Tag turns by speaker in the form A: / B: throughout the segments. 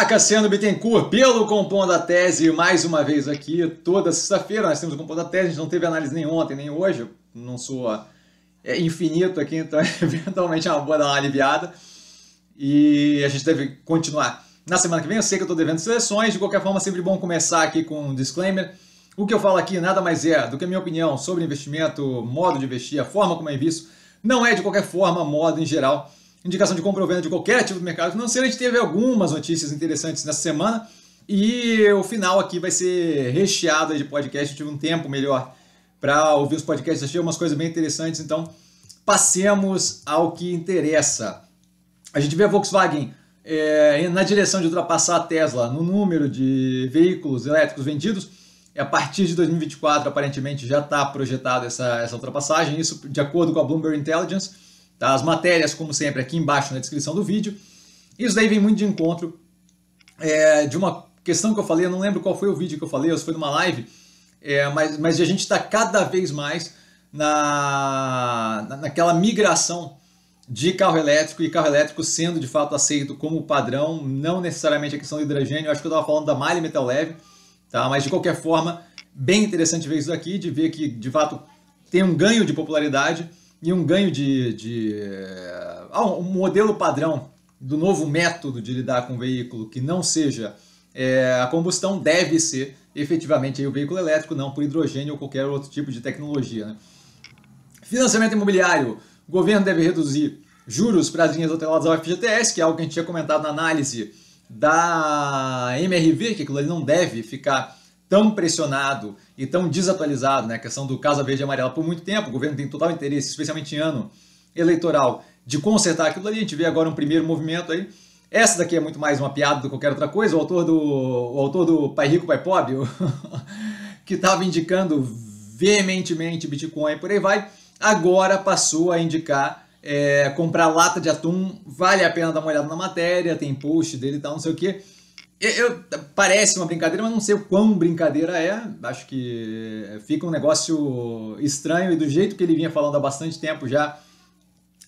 A: Olá, Cassiano Bittencourt, pelo Compondo a Tese, mais uma vez aqui, toda sexta-feira nós temos o Compondo a Tese, a gente não teve análise nem ontem, nem hoje, não sou é, infinito aqui, então eventualmente é uma boa dar uma aliviada, e a gente deve continuar. Na semana que vem eu sei que eu estou devendo seleções, de qualquer forma é sempre bom começar aqui com um disclaimer, o que eu falo aqui nada mais é do que a minha opinião sobre investimento, modo de investir, a forma como eu invisto, não é de qualquer forma, modo em geral, indicação de compra ou venda de qualquer tipo de mercado financeiro. A gente teve algumas notícias interessantes nessa semana e o final aqui vai ser recheado de podcast. Eu tive um tempo melhor para ouvir os podcasts, achei umas coisas bem interessantes, então passemos ao que interessa. A gente vê a Volkswagen é, na direção de ultrapassar a Tesla no número de veículos elétricos vendidos. É a partir de 2024, aparentemente, já está projetada essa, essa ultrapassagem, isso de acordo com a Bloomberg Intelligence. Tá? As matérias, como sempre, aqui embaixo na descrição do vídeo. Isso daí vem muito de encontro é, de uma questão que eu falei, eu não lembro qual foi o vídeo que eu falei, ou se foi numa live, é, mas, mas a gente está cada vez mais na, naquela migração de carro elétrico e carro elétrico sendo de fato aceito como padrão, não necessariamente a questão do hidrogênio, eu acho que eu estava falando da malha metal leve, tá? mas de qualquer forma, bem interessante ver isso aqui, de ver que de fato tem um ganho de popularidade e um ganho de. de eh, ah, um modelo padrão do novo método de lidar com o veículo que não seja é, a combustão deve ser efetivamente aí, o veículo elétrico, não por hidrogênio ou qualquer outro tipo de tecnologia. Né? Financiamento imobiliário: o governo deve reduzir juros para as linhas hoteladas ao FGTS, que é algo que a gente tinha comentado na análise da MRV, que aquilo ali não deve ficar tão pressionado e tão desatualizado, né? A questão do Casa Verde e Amarela por muito tempo, o governo tem total interesse, especialmente em ano eleitoral, de consertar aquilo ali. A gente vê agora um primeiro movimento aí. Essa daqui é muito mais uma piada do que qualquer outra coisa. O autor do, o autor do Pai Rico, Pai Pobre, que estava indicando veementemente Bitcoin e por aí vai, agora passou a indicar é, comprar lata de atum. Vale a pena dar uma olhada na matéria, tem post dele e tá, tal, não sei o que eu, parece uma brincadeira, mas não sei o quão brincadeira é. Acho que eh, fica um negócio estranho e do jeito que ele vinha falando há bastante tempo já,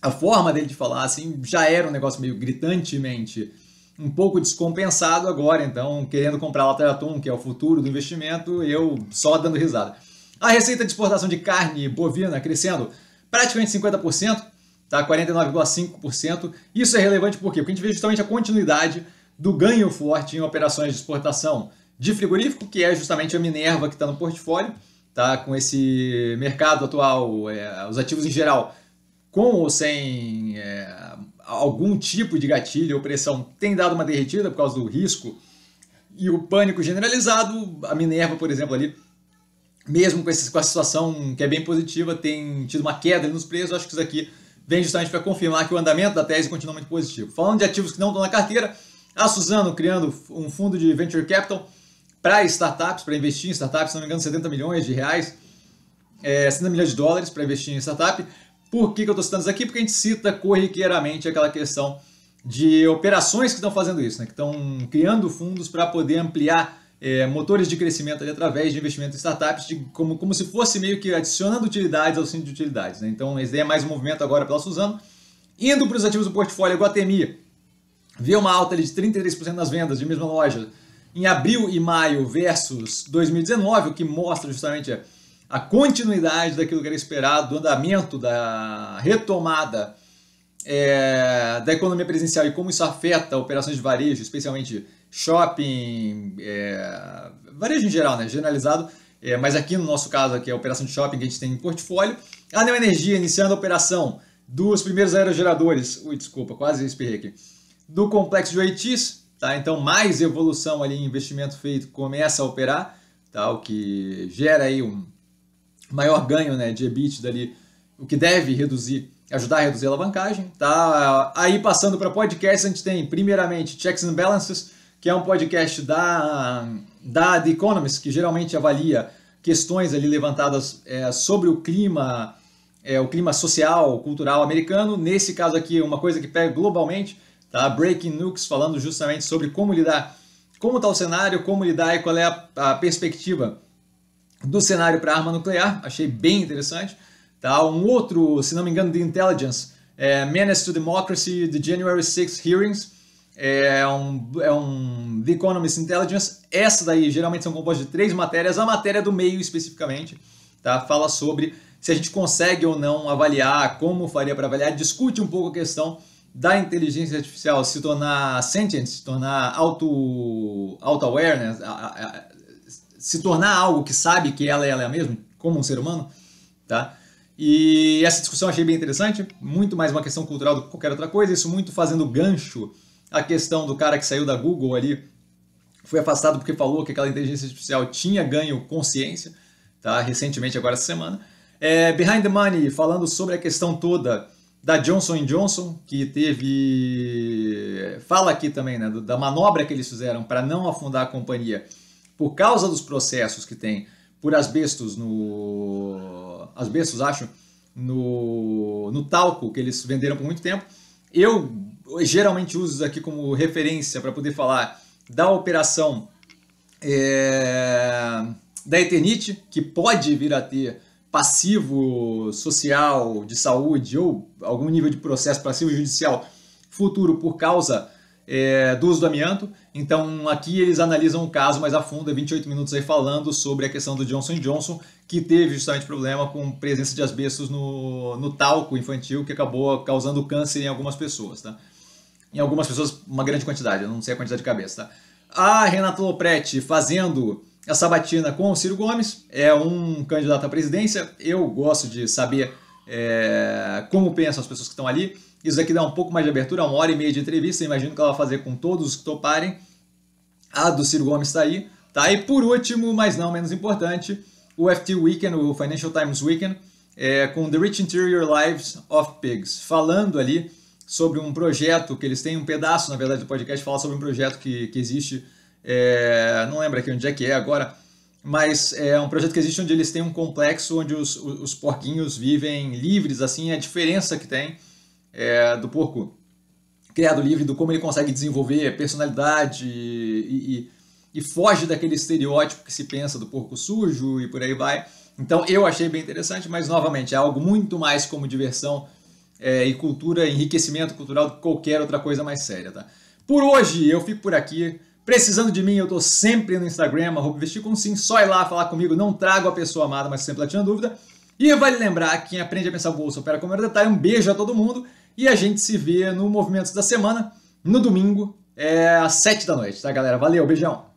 A: a forma dele de falar assim já era um negócio meio gritantemente um pouco descompensado agora. Então, querendo comprar a Atum, que é o futuro do investimento, eu só dando risada. A receita de exportação de carne bovina crescendo praticamente 50%, tá? 49,5%. Isso é relevante porque Porque a gente vê justamente a continuidade do ganho forte em operações de exportação de frigorífico, que é justamente a Minerva que está no portfólio, tá? com esse mercado atual, é, os ativos em geral, com ou sem é, algum tipo de gatilho ou pressão, tem dado uma derretida por causa do risco e o pânico generalizado. A Minerva, por exemplo, ali mesmo com, esse, com a situação que é bem positiva, tem tido uma queda nos preços. Acho que isso aqui vem justamente para confirmar que o andamento da tese continua muito positivo. Falando de ativos que não estão na carteira, a Suzano criando um fundo de venture capital para startups, para investir em startups, se não me engano, 70 milhões de reais, é, 70 milhões de dólares para investir em startup. Por que, que eu estou citando isso aqui? Porque a gente cita corriqueiramente aquela questão de operações que estão fazendo isso, né? que estão criando fundos para poder ampliar é, motores de crescimento ali, através de investimento em startups, de, como, como se fosse meio que adicionando utilidades ao cinto de utilidades. Né? Então, esse daí é mais um movimento agora pela Suzano. Indo para os ativos do portfólio, a Guatemi vê uma alta ali de 33% nas vendas de mesma loja em abril e maio versus 2019, o que mostra justamente a continuidade daquilo que era esperado, do andamento, da retomada é, da economia presencial e como isso afeta operações de varejo, especialmente shopping, é, varejo em geral, né, generalizado, é, mas aqui no nosso caso, aqui é a operação de shopping que a gente tem em portfólio. A Neo Energia iniciando a operação dos primeiros aerogeradores. Ui, desculpa, quase espirrei aqui do complexo de Oitis, tá? Então mais evolução ali em investimento feito começa a operar, tá? O que gera aí um maior ganho, né, de EBITDA ali, o que deve reduzir, ajudar a reduzir a alavancagem, tá? Aí passando para podcast, a gente tem primeiramente Checks and Balances, que é um podcast da da The Economist, que geralmente avalia questões ali levantadas é, sobre o clima, é, o clima social, cultural americano. Nesse caso aqui, uma coisa que pega globalmente Tá? Breaking Nukes falando justamente sobre como lidar, como está o cenário, como lidar e qual é a, a perspectiva do cenário para arma nuclear. Achei bem interessante. Tá? Um outro, se não me engano, de Intelligence, é Menace to Democracy, The January 6 Hearings. É um, é um The Economist Intelligence. Essa daí geralmente são compostas de três matérias. A matéria do meio especificamente tá? fala sobre se a gente consegue ou não avaliar, como faria para avaliar, discute um pouco a questão da inteligência artificial se tornar sentient, se tornar auto, auto-awareness, se tornar algo que sabe que ela é ela mesma, como um ser humano, tá? E essa discussão achei bem interessante, muito mais uma questão cultural do que qualquer outra coisa, isso muito fazendo gancho à questão do cara que saiu da Google ali, foi afastado porque falou que aquela inteligência artificial tinha ganho consciência, tá? Recentemente, agora essa semana. É, Behind the Money, falando sobre a questão toda da Johnson Johnson, que teve. Fala aqui também, né? Da manobra que eles fizeram para não afundar a companhia por causa dos processos que tem por asbestos no. Asbestos, acho, no, no talco que eles venderam por muito tempo. Eu geralmente uso isso aqui como referência para poder falar da operação é... da Eternite, que pode vir a ter passivo social, de saúde ou algum nível de processo passivo judicial futuro por causa é, do uso do amianto. Então aqui eles analisam o caso mais a fundo, é 28 minutos aí falando sobre a questão do Johnson Johnson, que teve justamente problema com presença de asbestos no, no talco infantil, que acabou causando câncer em algumas pessoas, tá? Em algumas pessoas, uma grande quantidade, eu não sei a quantidade de cabeça, tá? A Renata Lopretti fazendo a sabatina com o Ciro Gomes, é um candidato à presidência. Eu gosto de saber é, como pensam as pessoas que estão ali. Isso aqui dá um pouco mais de abertura, uma hora e meia de entrevista. Imagino que ela vai fazer com todos os que toparem. A do Ciro Gomes está aí. Tá? E por último, mas não menos importante, o FT Weekend, o Financial Times Weekend, é, com The Rich Interior Lives of Pigs, falando ali sobre um projeto que eles têm, um pedaço, na verdade, do podcast fala sobre um projeto que, que existe é, não lembro aqui onde é que é agora, mas é um projeto que existe onde eles têm um complexo onde os, os porquinhos vivem livres, assim, é a diferença que tem é, do porco criado livre, do como ele consegue desenvolver personalidade e, e, e foge daquele estereótipo que se pensa do porco sujo e por aí vai. Então eu achei bem interessante, mas novamente é algo muito mais como diversão é, e cultura, enriquecimento cultural do que qualquer outra coisa mais séria. Tá? Por hoje eu fico por aqui. Precisando de mim, eu tô sempre no Instagram, arroba vestir com sim, só ir lá falar comigo, não trago a pessoa amada, mas sempre lá tirando dúvida. E vale lembrar, quem aprende a pensar bolsa opera com o detalhe, um beijo a todo mundo e a gente se vê no Movimentos da Semana, no domingo, é, às 7 da noite, tá galera? Valeu, beijão!